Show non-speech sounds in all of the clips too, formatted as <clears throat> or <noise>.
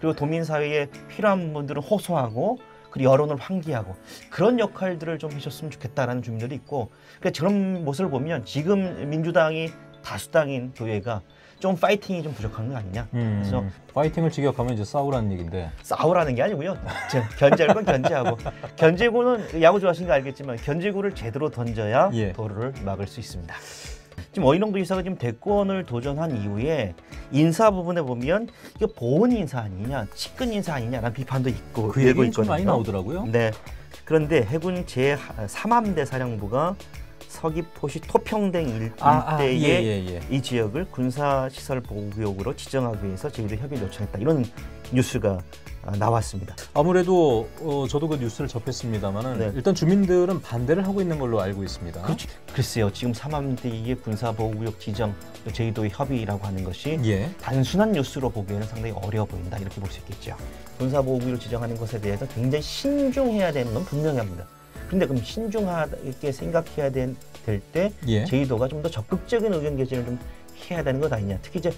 그리고 도민 사회에 필요한 분들은 호소하고 그리고 여론을 환기하고 그런 역할들을 좀 하셨으면 좋겠다라는 주민들이 있고 그러니까 그런 모습을 보면 지금 민주당이 다수당인 교회가 좀 파이팅이 좀 부족한 거 아니냐. 음, 그래서 파이팅을 직역하면 이제 싸우라는 얘기인데 싸우라는 게 아니고요. 견제할 건 견제하고 견제구는 야구 좋아하시는 거 알겠지만 견제구를 제대로 던져야 예. 도로를 막을 수 있습니다. 지금 어인홍도 이사가 지금 대권을 도전한 이후에 인사 부분에 보면 이거 보훈 인사 아니냐, 측근 인사 아니냐라는 비판도 있고 그 얘기 좀 많이 나오더라고요. 네. 그런데 해군 제3함대 사령부가 서귀포시 토평댕 일대의 아, 아, 예, 예, 예. 이 지역을 군사시설 보호구역으로 지정하기 위해서 저희도 협의 요청했다 이런 뉴스가 아, 나왔습니다. 아무래도 어, 저도 그 뉴스를 접했습니다만은 네. 일단 주민들은 반대를 하고 있는 걸로 알고 있습니다. 그 글쎄요, 지금 삼암대의 군사보호구역 지정 제주도 협의라고 하는 것이 예. 단순한 뉴스로 보기에는 상당히 어려워 보인다 이렇게 볼 수 있겠죠. 군사보호구역 지정하는 것에 대해서 굉장히 신중해야 되는 건분명 합니다. 근데 그럼 신중하게 생각해야 될때 예. 제주도가 좀 더 적극적인 의견 개진을 좀 해야 되는 것 아니냐. 특히 이제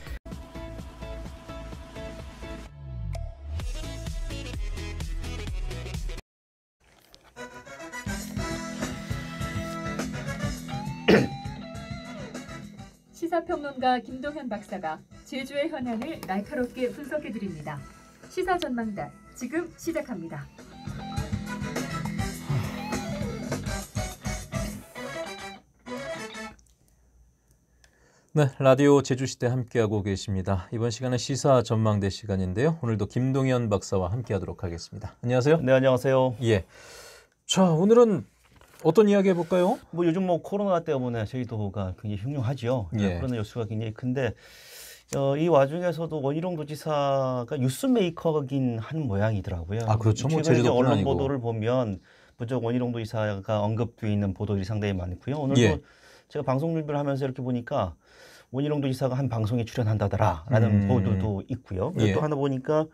<clears throat> 시사평론가 김동현 박사가 제주의 현안을 날카롭게 분석해 드립니다. 시사 전망단 지금 시작합니다. 네, 라디오 제주시대 함께하고 계십니다. 이번 시간은 시사 전망대 시간인데요. 오늘도 김동연 박사와 함께하도록 하겠습니다. 안녕하세요. 네, 안녕하세요. 예. 자, 오늘은 어떤 이야기 해볼까요? 뭐 요즘 뭐 코로나 때문에 제주도가 굉장히 흉흉하죠. 예. 예. 그런 나여가 굉장히 큰데 어, 이 와중에서도 원희룡 뭐 도지사가 뉴스메이커긴 한 모양이더라고요. 아 그렇죠. 뭐 최근 뭐 언론 보도를 보면 부쩍 원희룡 도지사가 언급돼 있는 보도들이 상당히 많고요. 오늘도 예. 제가 방송 준비를 하면서 이렇게 보니까 원희룡 도지사가 한 방송에 출연한다더라라는 음. 보도도 있고요. 예. 또 하나 보니까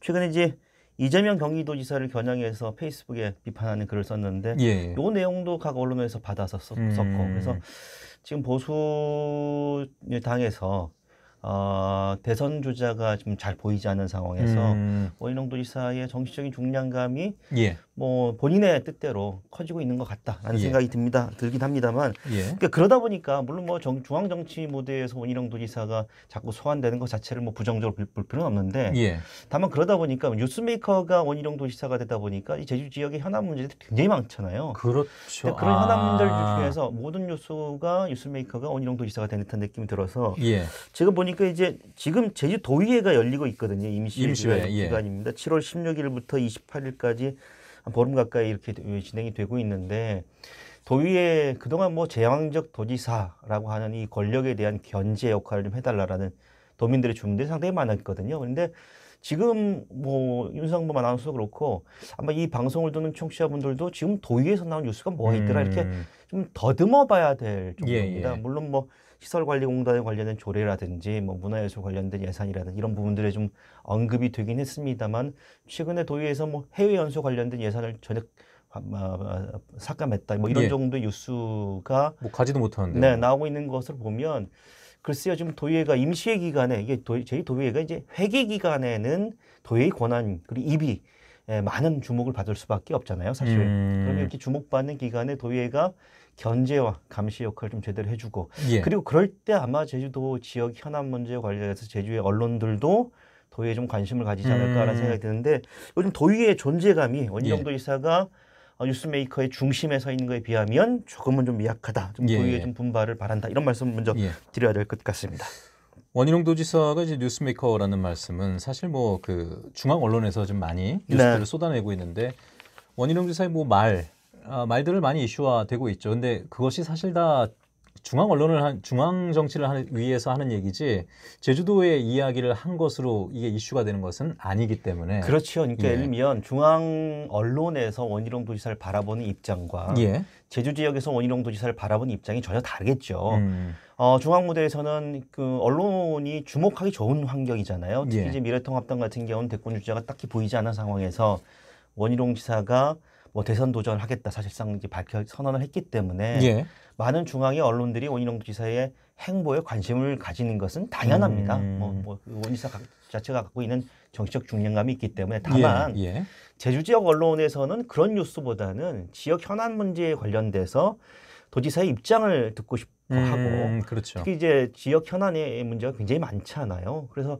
최근에 이제 이재명 경기도지사를 겨냥해서 페이스북에 비판하는 글을 썼는데 예. 요 내용도 각 언론에서 받아서 썼고 음. 그래서 지금 보수 당에서 어, 대선 주자가 지금 잘 보이지 않는 상황에서 음. 원희룡 도지사의 정치적인 중량감이 예. 뭐 본인의 뜻대로 커지고 있는 것 같다라는 예. 생각이 듭니다. 들긴 합니다만 예. 그러니까 그러다 보니까 물론 뭐 정, 중앙 정치 무대에서 원희룡 도지사가 자꾸 소환되는 것 자체를 뭐 부정적으로 볼 필요는 없는데 예. 다만 그러다 보니까 뉴스메이커가 원희룡 도지사가 되다 보니까 이 제주 지역의 현안 문제들이 굉장히 많잖아요. 그렇죠. 그런 아. 현안 문제들 아. 중에서 모든 뉴스가 뉴스메이커가 원희룡 도지사가 된 듯한 느낌이 들어서 예. 지금 보니 보니까 이제 지금 제주도의회가 열리고 있거든요. 임시 회 예. 기간입니다. 예. 7월 16일부터 28일까지 보름 가까이 이렇게 예, 진행이 되고 있는데 도의회 그동안 뭐 제왕적 도지사라고 하는 이 권력에 대한 견제 역할을 좀 해달라라는 도민들의 주문들이 상당히 많았거든요. 그런데 지금 뭐 윤상범 아나운서도 그렇고 아마 이 방송을 듣는 청취자분들도 지금 도의에서 회 나온 뉴스가 뭐가 있더라 이렇게 음. 좀 더듬어 봐야 될 예, 정도입니다. 예, 예. 물론 뭐 시설관리공단에 관련된 조례라든지 뭐 문화예술 관련된 예산이라든지 이런 부분들에 좀 언급이 되긴 했습니다만 최근에 도의에서 뭐 해외 연수 관련된 예산을 전액 아, 아, 아, 삭감했다 뭐 이런 예. 정도의 뉴스가 뭐 가지도 못하는데 네 나오고 있는 것을 보면 글쎄요 지금 도의회가 임시회 기간에 이게 도의, 저희 도의회가 이제 회계 기간에는 도의회 권한 그리고 입이 예, 많은 주목을 받을 수밖에 없잖아요 사실 음. 그러면 이렇게 주목받는 기간에 도의회가 견제와 감시 역할을 좀 제대로 해주고 예. 그리고 그럴 때 아마 제주도 지역 현안 문제 관련해서 제주의 언론들도 도의에 좀 관심을 가지지 않을까라는 음. 생각이 드는데 요즘 도의의 존재감이 원희룡도 예. 이사가 어, 뉴스메이커의 중심에 서 있는 것에 비하면 조금은 좀 미약하다. 좀 도의의 예, 예. 좀 분발을 바란다. 이런 말씀을 먼저 예. 드려야 될 것 같습니다. 원희룡 도지사가 이제 뉴스메이커라는 말씀은 사실 뭐 그 중앙 언론에서 좀 많이 네. 뉴스들을 네. 쏟아내고 있는데 원희룡 지사의 뭐말 아, 말들을 많이 이슈화되고 있죠. 근데 그것이 사실 다 중앙 언론을 한 중앙 정치를 하는, 위해서 하는 얘기지 제주도의 이야기를 한 것으로 이게 이슈가 되는 것은 아니기 때문에 그렇죠. 그러니까 예. 를 들면 중앙 언론에서 원희룡 도지사를 바라보는 입장과 예. 제주 지역에서 원희룡 도지사를 바라보는 입장이 전혀 다르겠죠. 음. 어, 중앙 무대에서는 그 언론이 주목하기 좋은 환경이잖아요. 특히 예. 이제 미래통합당 같은 경우는 대권 주자가 딱히 보이지 않는 상황에서 원희룡 지사가 뭐 대선 도전 하겠다 사실상 이제 밝혀 선언을 했기 때문에 예. 많은 중앙의 언론들이 원희룡 지사의 행보에 관심을 가지는 것은 당연합니다. 음. 뭐, 뭐 그 원지사 자체가 갖고 있는 정치적 중량감이 있기 때문에 다만 예. 예. 제주 지역 언론에서는 그런 뉴스보다는 지역 현안 문제에 관련돼서 도지사의 입장을 듣고 싶. 음, 하고 그렇죠. 특히 이제 지역 현안의 문제가 굉장히 많잖아요. 그래서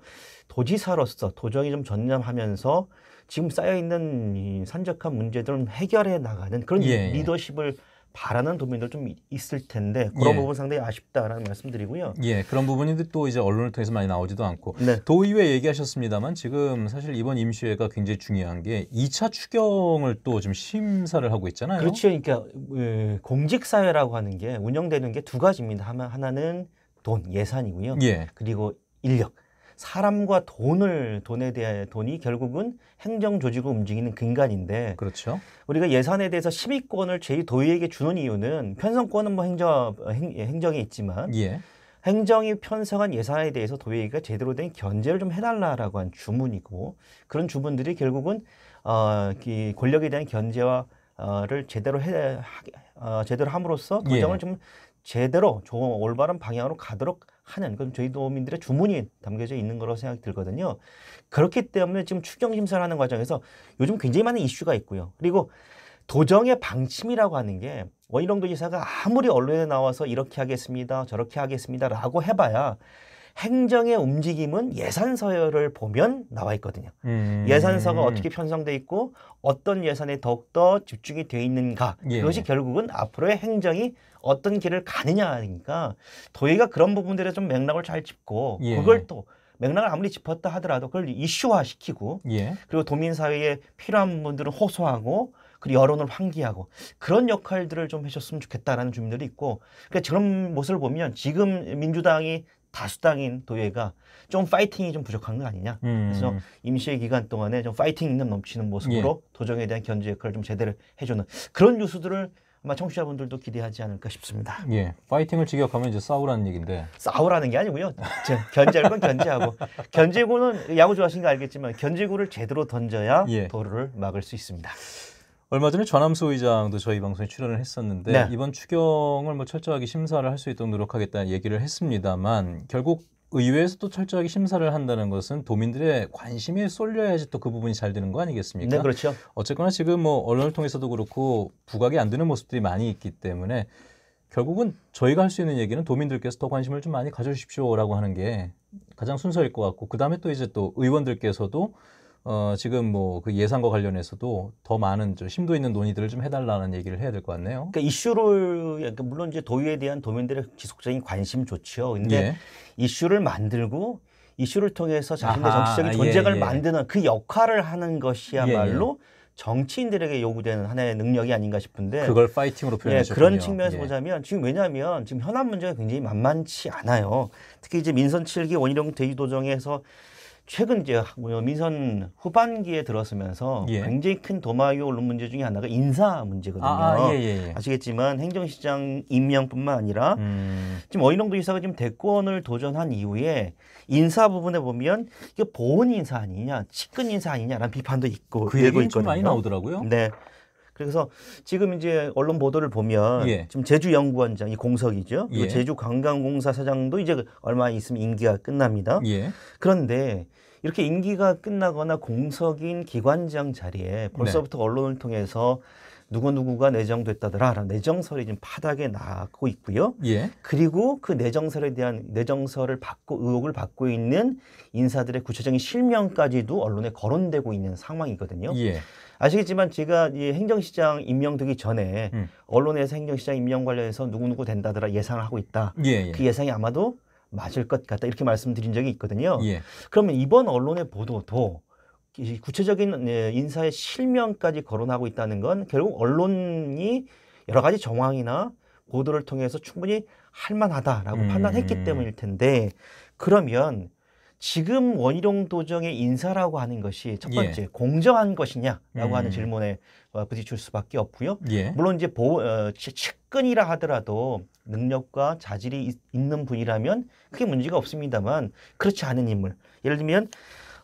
도지사로서 도정이 좀 전념하면서 지금 쌓여 있는 이 산적한 문제들을 해결해 나가는 그런 예, 예. 리더십을 예. 바라는 도민들 좀 있을 텐데 그런 예. 부분 상당히 아쉽다라는 말씀드리고요. 예, 그런 부분이 또 이제 언론을 통해서 많이 나오지도 않고 네. 도의회 얘기하셨습니다만 지금 사실 이번 임시회가 굉장히 중요한 게 2차 추경을 또 지금 심사를 하고 있잖아요. 그렇죠. 그러니까 예, 공직 사회라고 하는 게 운영되는 게 두 가지입니다. 하나는 돈 예산이고요. 예. 그리고 인력. 사람과 돈을 돈에 대해 돈이 결국은 행정 조직을 움직이는 근간인데 그렇죠. 우리가 예산에 대해서 심의권을 제2도의에게 주는 이유는 편성권은 뭐 행정 행, 정에 있지만 예. 행정이 편성한 예산에 대해서 도의회가 제대로 된 견제를 좀 해달라라고 한 주문이고 그런 주문들이 결국은 어, 이 권력에 대한 견제와 어, 를 제대로 해 하, 어, 제대로 함으로써 과정을 예. 좀 제대로 좋은 올바른 방향으로 가도록 하는 그럼 저희 도민들의 주문이 담겨져 있는 거라고 생각이 들거든요. 그렇기 때문에 지금 추경 심사를 하는 과정에서 요즘 굉장히 많은 이슈가 있고요. 그리고 도정의 방침이라고 하는 게 원희룡 도지사가 아무리 언론에 나와서 이렇게 하겠습니다, 저렇게 하겠습니다라고 해봐야 행정의 움직임은 예산서를 보면 나와 있거든요. 음. 예산서가 어떻게 편성돼 있고 어떤 예산에 더욱더 집중이 돼 있는가 예. 이것이 결국은 앞으로의 행정이 어떤 길을 가느냐니까 도의가 그런 부분들에 좀 맥락을 잘 짚고 예. 그걸 또 맥락을 아무리 짚었다 하더라도 그걸 이슈화시키고 예. 그리고 도민 사회에 필요한 분들은 호소하고 그리고 여론을 환기하고 그런 역할들을 좀 해줬으면 좋겠다라는 주민들이 있고 그러니까 그런 모습을 보면 지금 민주당이 다수당인 도예가 좀 파이팅이 좀 부족한 거 아니냐. 음. 그래서 임시회 기간 동안에 좀 파이팅 있는 넘치는 모습으로 예. 도정에 대한 견제 역할을 좀 제대로 해주는 그런 뉴스들을 아마 청취자분들도 기대하지 않을까 싶습니다. 예, 파이팅을 직역하면 이제 싸우라는 얘기인데 싸우라는 게 아니고요. 견제할 건 견제하고 견제구는 야구 좋아하시는 거 알겠지만 견제구를 제대로 던져야 예. 도루를 막을 수 있습니다. 얼마 전에 전함소 의장도 저희 방송에 출연을 했었는데 네. 이번 추경을 뭐 철저하게 심사를 할 수 있도록 노력하겠다는 얘기를 했습니다만 결국 의회에서 또 철저하게 심사를 한다는 것은 도민들의 관심이 쏠려야지 또 그 부분이 잘 되는 거 아니겠습니까? 네, 그렇죠. 어쨌거나 지금 뭐 언론을 통해서도 그렇고 부각이 안 되는 모습들이 많이 있기 때문에 결국은 저희가 할 수 있는 얘기는 도민들께서 더 관심을 좀 많이 가져주십시오라고 하는 게 가장 순서일 것 같고 그 다음에 또 이제 또 의원들께서도 어, 지금 뭐 그 예산과 관련해서도 더 많은 좀 심도 있는 논의들을 좀 해달라는 얘기를 해야 될 것 같네요. 그러니까 이슈를 그러니까 물론 이제 도의에 대한 도민들의 지속적인 관심 좋지요. 근데 예. 이슈를 만들고 이슈를 통해서 자신의 정치적인 아, 예, 존재감을 예, 예. 만드는 그 역할을 하는 것이야말로 예, 예. 정치인들에게 요구되는 하나의 능력이 아닌가 싶은데 그걸 파이팅으로 표현하 예, 그런 측면에서 예. 보자면 지금 왜냐하면 지금 현안 문제가 굉장히 만만치 않아요. 특히 이제 민선 7기 원희룡 대의도정에서 최근 이제 민선 후반기에 들었으면서 예. 굉장히 큰 도마위에 오른 문제 중에 하나가 인사 문제거든요. 아, 아 예, 예, 예. 시겠지만 행정시장 임명뿐만 아니라 음. 지금 어인홍도 이사가 지금 대권을 도전한 이후에 인사 부분에 보면 이게 보훈 인사 아니냐, 측근 인사 아니냐라는 비판도 있고 그얘기좀 많이 나오더라고요. 네. 그래서 지금 이제 언론 보도를 보면 예. 지금 제주 연구원장이 공석이죠. 예. 제주 관광공사 사장도 이제 얼마 있으면 임기가 끝납니다. 예. 그런데 이렇게 임기가 끝나거나 공석인 기관장 자리에 벌써부터 네. 언론을 통해서 누구누구가 내정됐다더라 라는 내정설이 지금 바닥에 나고 있고요. 예. 그리고 그 내정설에 대한 내정설을 받고 의혹을 받고 있는 인사들의 구체적인 실명까지도 언론에 거론되고 있는 상황이거든요. 예. 아시겠지만 제가 이 행정시장 임명되기 전에 음. 언론에서 행정시장 임명 관련해서 누구누구 된다더라 예상을 하고 있다. 예, 예. 그 예상이 아마도 맞을 것 같다 이렇게 말씀드린 적이 있거든요. 예. 그러면 이번 언론의 보도도 구체적인 예, 인사의 실명까지 거론하고 있다는 건 결국 언론이 여러 가지 정황이나 보도를 통해서 충분히 할 만하다라고 음. 판단했기 때문일 텐데 그러면 지금 원희룡 도정의 인사라고 하는 것이 첫 예. 번째 예. 공정한 것이냐라고 음. 하는 질문에 어, 부딪힐 수밖에 없고요. 예. 물론 이제 보, 어, 측근이라 하더라도 능력과 자질이 있, 있는 분이라면 크게 문제가 없습니다만 그렇지 않은 인물. 예를 들면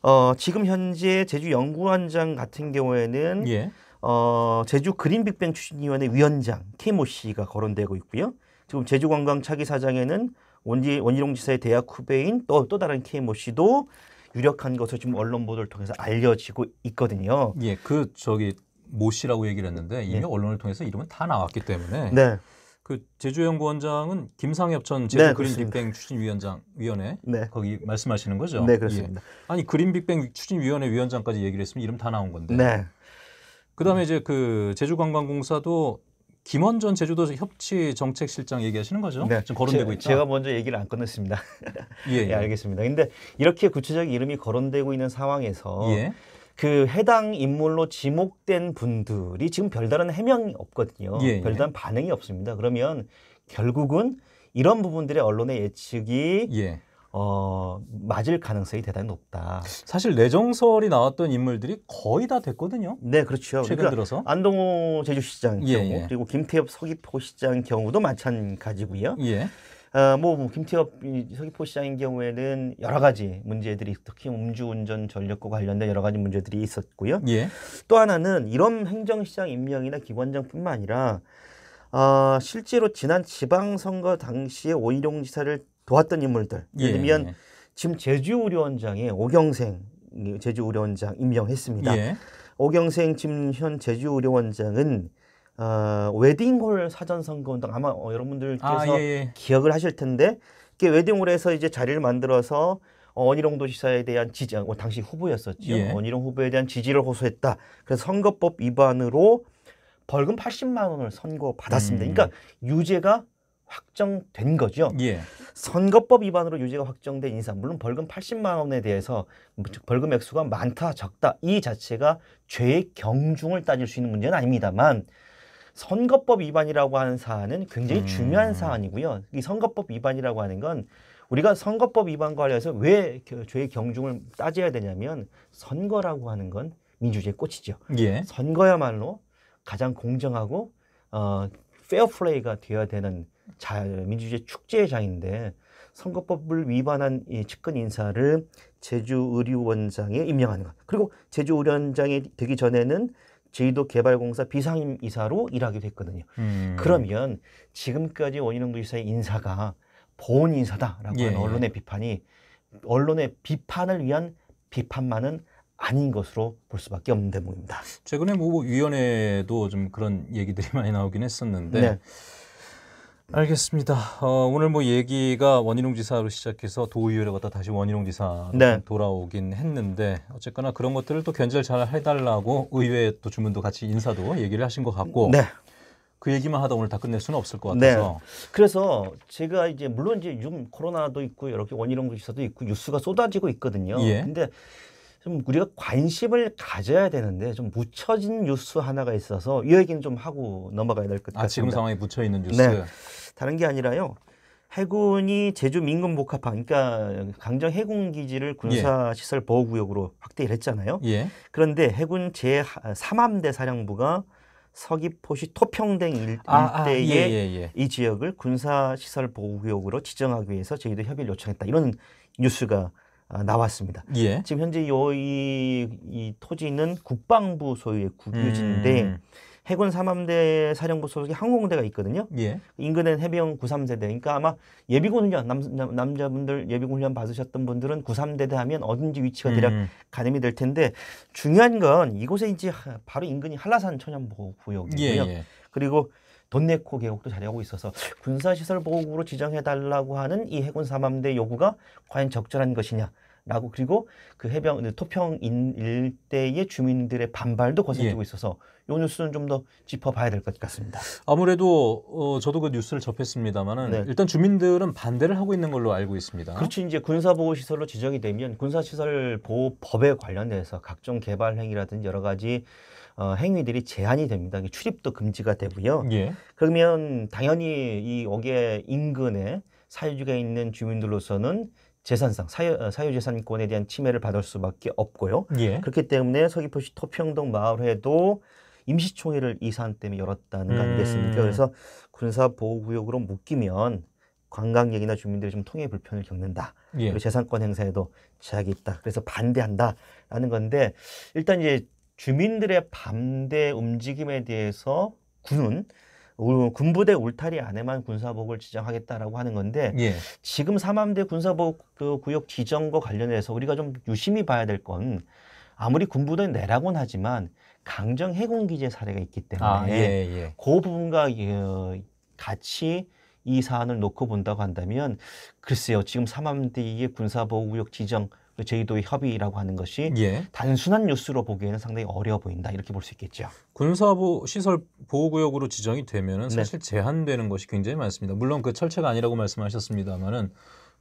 어, 지금 현재 제주 연구원장 같은 경우에는 예. 어, 제주 그린 빅뱅 추진위원회 위원장 케모 씨가 거론되고 있고요. 지금 제주관광 차기 사장에는 원지, 원희룡 지사의 대학 후배인 또, 또 다른 KMO 씨도 유력한 것을 지금 언론 보도를 통해서 알려지고 있거든요. 예, 그 저기 모 씨라고 얘기를 했는데 이미 예. 언론을 통해서 이름은 다 나왔기 때문에 네. 그 제주연구원장은 김상엽 전 제주 네, 그린 빅뱅 추진위원장 위원회 네. 거기 말씀하시는 거죠? 네, 그렇습니다. 예. 아니 그린 빅뱅 추진위원회 위원장까지 얘기를 했으면 이름 다 나온 건데. 네. 그다음에 음. 이제 그 제주관광공사도 김원전 제주도 협치 정책실장 얘기하시는 거죠? 네. 지금 거론되고 제, 있다. 제가 먼저 얘기를 안 끝냈습니다. <laughs> 예, <laughs> 예, 예. 네, 알겠습니다. 근데 이렇게 구체적 인 이름이 거론되고 있는 상황에서 예. 그 해당 인물로 지목된 분들이 지금 별다른 해명이 없거든요. 예, 예. 별다른 반응이 없습니다. 그러면 결국은 이런 부분들의 언론의 예측이 예. 어, 맞을 가능성이 대단히 높다. 사실 내정설이 나왔던 인물들이 거의 다 됐거든요. 네, 그렇죠. 최근 그러니까 들어서 안동호 제주시장 예, 경우 예. 그리고 김태엽 서귀포시장 경우도 마찬가지고요. 예. 어, 뭐, 뭐 김태엽 서귀포시장인 경우에는 여러 가지 문제들이 특히 음주운전 전력과 관련된 여러 가지 문제들이 있었고요. 예. 또 하나는 이런 행정시장 임명이나 기관장뿐만 아니라 어, 실제로 지난 지방선거 당시에 오일용 지사를 도왔던 인물들. 예를 들면 지금 제주의료원장에 오경생 제주의료원장 임명했습니다. 예. 오경생 지금 현 제주의료원장은 어, 웨딩홀 사전선거운동 아마 어, 여러분들께서 아, 예. 예. 기억을 하실 텐데 그게 웨딩홀에서 이제 자리를 만들어서 어, 원희룡 도시사에 대한 지지, 어, 당시 후보였었죠. 예. 원희룡 후보에 대한 지지를 호소했다. 그래서 선거법 위반으로 벌금 80만 원을 선고 받았습니다. 음. 그러니까 유죄가 확정된 거죠. 예. 선거법 위반으로 유죄가 확정된 인상 물론 벌금 80만 원에 대해서 벌금 액수가 많다, 적다 이 자체가 죄의 경중을 따질 수 있는 문제는 아닙니다만 선거법 위반이라고 하는 사안은 굉장히 음. 중요한 사안이고요. 이 선거법 위반이라고 하는 건 우리가 선거법 위반 관련해서 왜 죄의 경중을 따져야 되냐면 선거라고 하는 건 민주주의의 꽃이죠. 예. 선거야말로 가장 공정하고 어, 페어플레이가 되어야 되는 자, 민주주의 축제의 장인데 선거법을 위반한 이 측근 인사를 제주의료원장에 임명하는 것. 그리고 제주의료원장이 되기 전에는 제주도개발공사 비상임 이사로 일하게됐거든요 음. 그러면 지금까지 원희룡 이사의 인사가 보훈 인사다라고 예. 하는 예. 언론의 비판이 언론의 비판을 위한 비판만은 아닌 것으로 볼 수밖에 없는 대목입니다. 최근에 뭐, 뭐 위원회도 좀 그런 얘기들이 많이 나오긴 했었는데 네. 알겠습니다. 어, 오늘 뭐 얘기가 원희룡 지사로 시작해서 도의회로 갔다 다시 원희룡 지사 네. 돌아오긴 했는데 어쨌거나 그런 것들을 또 견제를 잘 해달라고 의회 또 주문도 같이 인사도 얘기를 하신 것 같고 네. 그 얘기만 하다 오늘 다 끝낼 수는 없을 것 같아서. 네. 그래서 제가 이제 물론 이제 요즘 코로나도 있고 이렇게 원희룡 지사도 있고 뉴스가 쏟아지고 있거든요. 예. 근데 좀 우리가 관심을 가져야 되는데 좀 묻혀진 뉴스 하나가 있어서 이 얘기는 좀 하고 넘어가야 될 것 같습니다. 아, 지금 상황에 묻혀 있는 뉴스. 네. 다른 게 아니라요. 해군이 제주 민군 복합항, 그러니까 강정 해군 기지를 군사 예. 시설 보호 구역으로 확대를 했잖아요. 예. 그런데 해군 제 3함대 사령부가 서귀포시 토평댕 일대의 아, 아, 예, 예, 예, 이 지역을 군사 시설 보호 구역으로 지정하기 위해서 저희도 협의를 요청했다. 이런 뉴스가 아, 나왔습니다. 예. 지금 현재 여이 토지는 국방부 소유의 국유지인데 음. 해군 삼함대 사령부 소속의 항공대가 있거든요. 예. 인근엔 해병 93세대. 그러니까 아마 예비군 훈련 남, 남 자분들 예비군 훈련 받으셨던 분들은 93대대 하면 어딘지 위치가 대략 음. 가늠이 될 텐데 중요한 건 이곳에 이제 바로 인근이 한라산 천연보호 구역이고요. 예, 예. 그리고 돈네코 계획도 자리하고 있어서 군사시설 보호구로 지정해달라고 하는 이 해군 사함대 요구가 과연 적절한 것이냐. 라고 그리고 그 해병 그 토평 인 일대의 주민들의 반발도 거세지고 예. 있어서 요 뉴스는 좀 더 짚어봐야 될 것 같습니다. 아무래도 어, 저도 그 뉴스를 접했습니다만은 네. 일단 주민들은 반대를 하고 있는 걸로 알고 있습니다. 그렇죠. 이제 군사보호시설로 지정이 되면 군사시설 보호법에 관련돼서 각종 개발 행위라든지 여러 가지 어, 행위들이 제한이 됩니다. 출입도 금지가 되고요. 예. 그러면 당연히 이 옥의 인근에 사유지가 있는 주민들로서는 재산상 사유, 어, 사유재산권에 대한 침해를 받을 수밖에 없고요. 예. 그렇기 때문에 서귀포시 토평동 마을에도 임시총회를 이 사안 때문에 열었다는 음. 거 아니겠습니까? 음. 그래서 군사보호구역으로 묶이면 관광객이나 주민들이 좀 통해 불편을 겪는다. 예. 그리고 재산권 행사에도 제약이 있다. 그래서 반대한다라는 건데 일단 이제 주민들의 반대 움직임에 대해서 군은 군부대 울타리 안에만 군사복을 지정하겠다라고 하는 건데 예. 지금 삼함대 군사복 그 구역 지정과 관련해서 우리가 좀 유심히 봐야 될 건 아무리 군부대 내라곤 하지만 강정 해군기재 사례가 있기 때문에 아, 예, 예. 그 부분과 예, 같이 이 사안을 놓고 본다고 한다면 글쎄요 지금 삼함대의 군사복구역 지정 그 제이도의 협의라고 하는 것이 예. 단순한 뉴스로 보기에는 상당히 어려워 보인다 이렇게 볼 수 있겠죠. 군사부 시설 보호구역으로 지정이 되면은 네. 사실 제한되는 것이 굉장히 많습니다. 물론 그 철체가 아니라고 말씀하셨습니다만은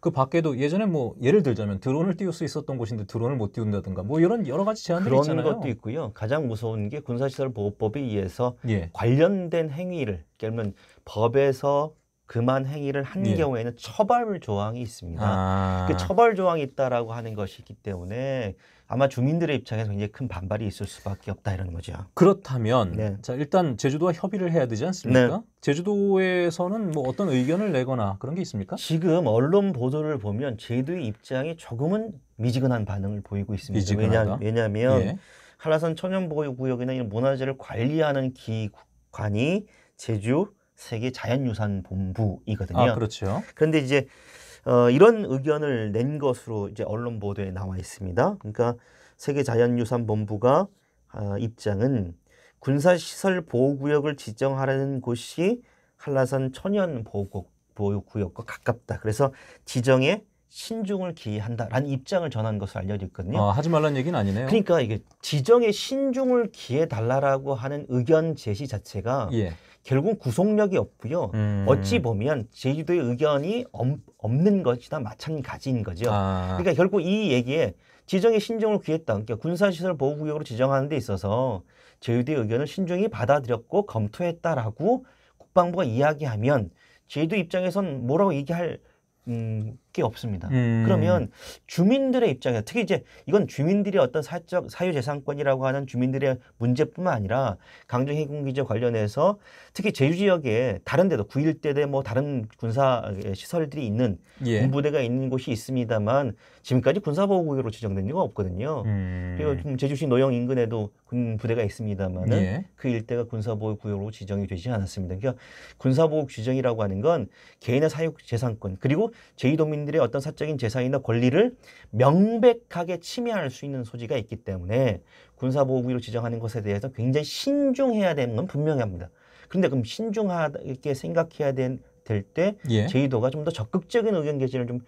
그 밖에도 예전에 뭐 예를 들자면 드론을 띄울 수 있었던 곳인데 드론을 못 띄운다든가 뭐 이런 여러 가지 제한들이 그런 있잖아요. 그런 것도 있고요. 가장 무서운 게 군사시설 보호법에 의해서 예. 관련된 행위를 예를 들면 법에서 그만 행위를 한 예. 경우에는 처벌 조항이 있습니다. 아. 그 처벌 조항이 있다라고 하는 것이기 때문에 아마 주민들의 입장에서 굉장히 큰 반발이 있을 수밖에 없다 이런 거죠. 그렇다면 네. 자 일단 제주도와 협의를 해야 되지 않습니까? 네. 제주도에서는 뭐 어떤 의견을 내거나 그런 게 있습니까? 지금 언론 보도를 보면 제주도의 입장이 조금은 미지근한 반응을 보이고 있습니다. 미지근하다. 왜냐, 왜냐하면 예. 한라산 천연보호구역이나 이런 문화재를 관리하는 기관이 제주 세계 자연유산 본부이거든요. 아, 그렇죠. 그런데 이제 어, 이런 의견을 낸 것으로 이제 언론 보도에 나와 있습니다. 그러니까 세계 자연유산 본부가 어, 입장은 군사시설 보호구역을 지정하라는 곳이 한라산 천연 보호구역과 가깝다. 그래서 지정에 신중을 기한다라는 해 입장을 전한 것을 알려졌거든요. 아, 하지 말란 얘기는 아니네요. 그러니까 이게 지정에 신중을 기해 달라라고 하는 의견 제시 자체가 예. 결국 구속력이 없고요. 음. 어찌 보면 제주도의 의견이 엄, 없는 것이나 마찬가지인 거죠. 아. 그러니까 결국 이 얘기에 지정에 신중을 기했다. 그러니까 군사시설 보호구역으로 지정하는 데 있어서 제주도의 의견을 신중히 받아들였고 검토했다라고 국방부가 이야기하면 제주도 입장에선 뭐라고 얘기할 음, 수 없습니다. 음. 그러면 주민들의 입장에 특히 이제 이건 주민들이 어떤 사적 사유재산권이라고 하는 주민들의 문제뿐만 아니라 강정 해군기지 관련해서 특히 제주 지역에 다른 데도 9.1대대 뭐 다른 군사 시설들이 있는 예. 군부대가 있는 곳이 있습니다만 지금까지 군사보호구역으로 지정된 이유가 없거든요. 음. 그리고 제주시 노영 인근에도 군 부대가 있습니다만은 예. 그 일대가 군사보호구역으로 지정이 되지 않았습니다. 그러니까 군사보호 지정이라고 하는 건 개인의 사유재산권 그리고 제주도민 본인들의 어떤 사적인 재산이나 권리를 명백하게 침해할 수 있는 소지가 있기 때문에 군사보호구역으로 지정하는 것에 대해서 굉장히 신중해야 되는 건 분명합니다. 그런데 그럼 신중하게 생각해야 된 될때 예. 제이도가 좀 더 적극적인 의견 개진을 좀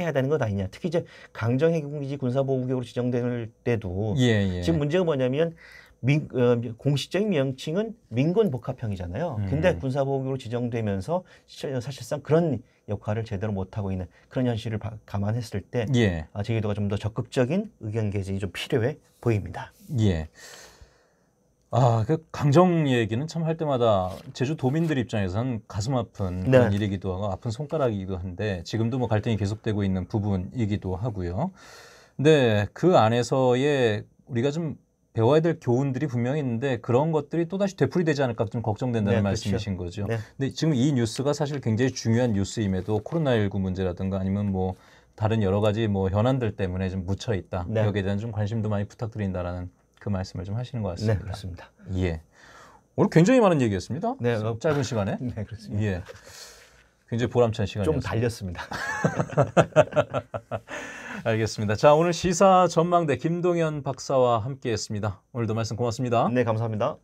해야 되는 것 아니냐. 특히 이제 강정 해군기지 군사보호구역으로 지정될 때도 예, 예. 지금 문제가 뭐냐면 민, 어, 공식적인 명칭은 민군 복합형이잖아요. 음. 근데 군사보복으로 지정되면서 사실상 그런 역할을 제대로 못하고 있는 그런 현실을 바, 감안했을 때 예. 아, 제주도가 좀 더 적극적인 의견 개진이 좀 필요해 보입니다. 예. 아, 그 강정 얘기는 참 할 때마다 제주 도민들 입장에서는 가슴 아픈 네. 그런 일이기도 하고 아픈 손가락이기도 한데 지금도 뭐 갈등이 계속되고 있는 부분이기도 하고요. 근데 그 안에서의 우리가 좀 배워야 될 교훈들이 분명히 있는데 그런 것들이 또다시 되풀이되지 않을까 좀 걱정된다는 네, 그렇죠. 말씀이신 그렇죠. 거죠. 네. 근데 지금 이 뉴스가 사실 굉장히 중요한 뉴스임에도 코로나19 문제라든가 아니면 뭐 다른 여러 가지 뭐 현안들 때문에 좀 묻혀 있다. 네. 여기에 대한 좀 관심도 많이 부탁드린다라는 그 말씀을 좀 하시는 것 네, 같습니다. 네, 그렇습니다. 예. 오늘 굉장히 많은 얘기였습니다. 네, 짧은 어, 시간에. <laughs> 네, 그렇습니다. 예. 굉장히 보람찬 시간이었습니다. 좀 달렸습니다. <laughs> 알겠습니다. 자, 오늘 시사 전망대 김동현 박사와 함께했습니다. 오늘도 말씀 고맙습니다. 네, 감사합니다.